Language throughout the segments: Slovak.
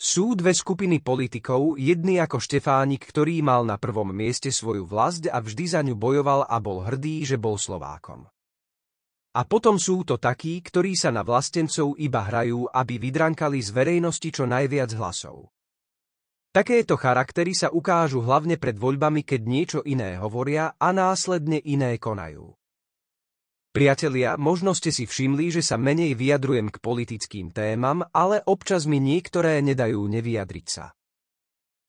Sú dve skupiny politikov, jedný ako Štefánik, ktorý mal na prvom mieste svoju vlast a vždy za ňu bojoval a bol hrdý, že bol Slovákom. A potom sú to takí, ktorí sa na vlastencov iba hrajú, aby vydrankali z verejnosti čo najviac hlasov. Takéto charaktery sa ukážu hlavne pred voľbami, keď niečo iné hovoria a následne iné konajú. Priatelia, možno ste si všimli, že sa menej vyjadrujem k politickým témam, ale občas mi niektoré nedajú nevyjadriť sa.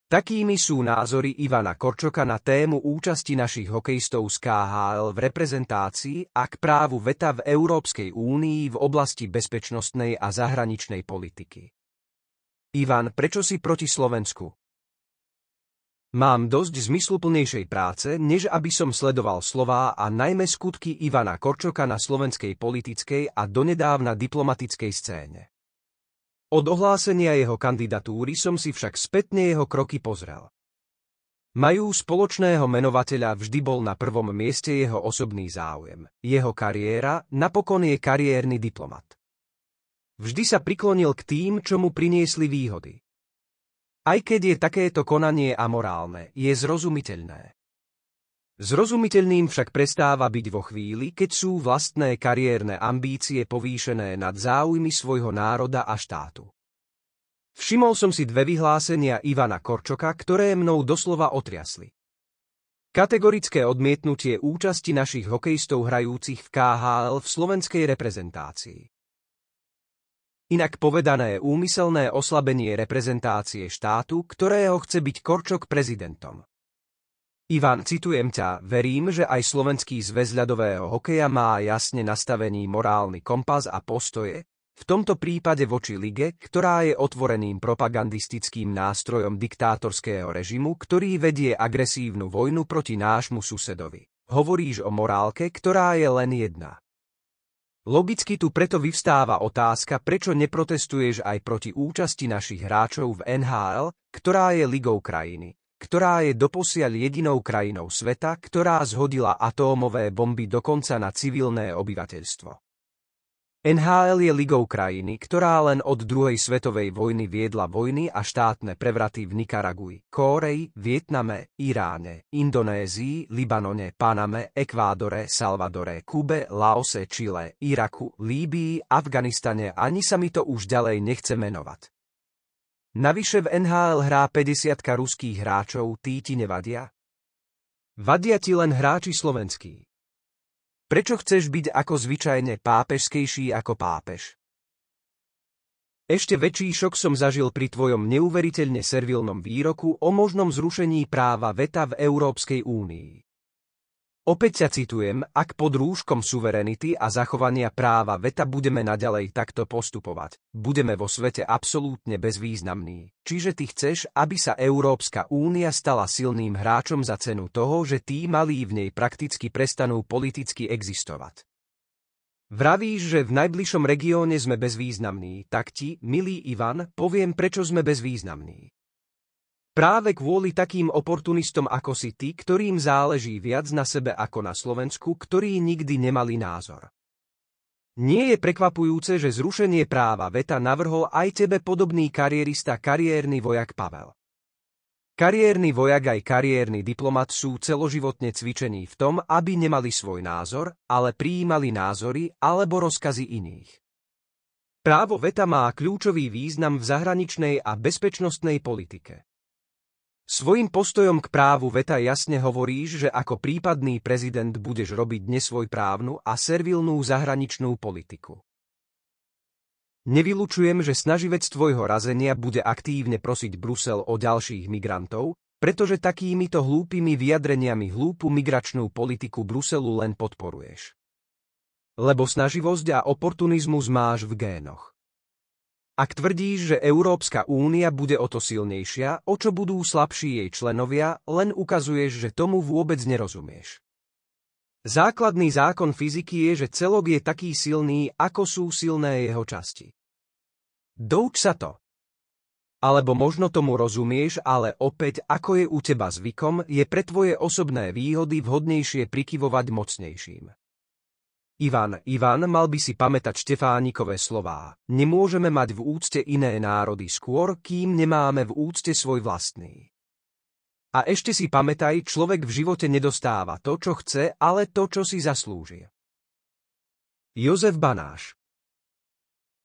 Takými sú názory Ivana Korčoka na tému účasti našich hokejistov z KHL v reprezentácii a k právu veta v Európskej únii v oblasti bezpečnostnej a zahraničnej politiky. Ivan, prečo si proti Slovensku? Mám dosť zmysluplnejšej práce, než aby som sledoval slová a najmä skutky Ivana Korčoka na slovenskej politickej a donedávna diplomatickej scéne. Od ohlásenia jeho kandidatúry som si však spätne jeho kroky pozrel. Majú spoločného menovateľa vždy bol na prvom mieste jeho osobný záujem. Jeho kariéra napokon je kariérny diplomat. Vždy sa priklonil k tým, čo mu priniesli výhody. Aj keď je takéto konanie amorálne, je zrozumiteľné. Zrozumiteľným však prestáva byť vo chvíli, keď sú vlastné kariérne ambície povýšené nad záujmy svojho národa a štátu. Všimol som si dve vyhlásenia Ivana Korčoka, ktoré mnou doslova otriasli. Kategorické odmietnutie účasti našich hokejistov hrajúcich v KHL v slovenskej reprezentácii. Inak povedané úmyselné oslabenie reprezentácie štátu, ktorého chce byť Korčok prezidentom. Ivan, citujem ťa, verím, že aj Slovenský zväz ľadového hokeja má jasne nastavený morálny kompas a postoje, v tomto prípade voči lige, ktorá je otvoreným propagandistickým nástrojom diktátorského režimu, ktorý vedie agresívnu vojnu proti nášmu susedovi. Hovoríš o morálke, ktorá je len jedna. Logicky tu preto vyvstáva otázka, prečo neprotestuješ aj proti účasti našich hráčov v NHL, ktorá je ligou krajiny, ktorá je doposiaľ jedinou krajinou sveta, ktorá zhodila atómové bomby dokonca na civilné obyvateľstvo. NHL je ligou krajiny, ktorá len od druhej svetovej vojny viedla vojny a štátne prevraty v Nikaragui, Kórei, Vietname, Iráne, Indonézii, Libanone, Paname, Ekvádore, Salvadore, Kube, Laose, Čile, Iraku, Líbii, Afganistane ani sa mi to už ďalej nechce menovať. Navyše v NHL hrá 50 ruských hráčov, tí ti nevadia? Vadia ti len hráči slovenskí. Prečo chceš byť ako zvyčajne pápežskejší ako pápež? Ešte väčší šok som zažil pri tvojom neuveriteľne servilnom výroku o možnom zrušení práva veta v Európskej únii. Opäť sa citujem, ak pod rúškom suverenity a zachovania práva veta budeme naďalej takto postupovať, budeme vo svete absolútne bezvýznamní. Čiže ty chceš, aby sa Európska únia stala silným hráčom za cenu toho, že tí malí v nej prakticky prestanú politicky existovať. Vravíš, že v najbližšom regióne sme bezvýznamní, tak ti, milý Ivan, poviem, prečo sme bezvýznamní. Práve kvôli takým oportunistom ako si ty, ktorým záleží viac na sebe ako na Slovensku, ktorí nikdy nemali názor. Nie je prekvapujúce, že zrušenie práva veta navrhol aj tebe podobný karierista kariérny vojak Pavel. Kariérny vojak aj kariérny diplomat sú celoživotne cvičení v tom, aby nemali svoj názor, ale prijímali názory alebo rozkazy iných. Právo veta má kľúčový význam v zahraničnej a bezpečnostnej politike. Svojim postojom k právu veta jasne hovoríš, že ako prípadný prezident budeš robiť nesvojprávnu a servilnú zahraničnú politiku. Nevylučujem, že snaživec tvojho razenia bude aktívne prosiť Brusel o ďalších migrantov, pretože takýmito hlúpými vyjadreniami hlúpu migračnú politiku Bruselu len podporuješ. Lebo snaživosť a oportunizmus máš v génoch. Ak tvrdíš, že Európska únia bude o to silnejšia, o čo budú slabší jej členovia, len ukazuješ, že tomu vôbec nerozumieš. Základný zákon fyziky je, že celok je taký silný, ako sú silné jeho časti. Douč sa to. Alebo možno tomu rozumieš, ale opäť, ako je u teba zvykom, je pre tvoje osobné výhody vhodnejšie prikyvovať mocnejším. Ivan, Ivan, mal by si pamätať Štefánikové slová. Nemôžeme mať v úcte iné národy skôr, kým nemáme v úcte svoj vlastný. A ešte si pamätaj, človek v živote nedostáva to, čo chce, ale to, čo si zaslúži. Jozef Banáš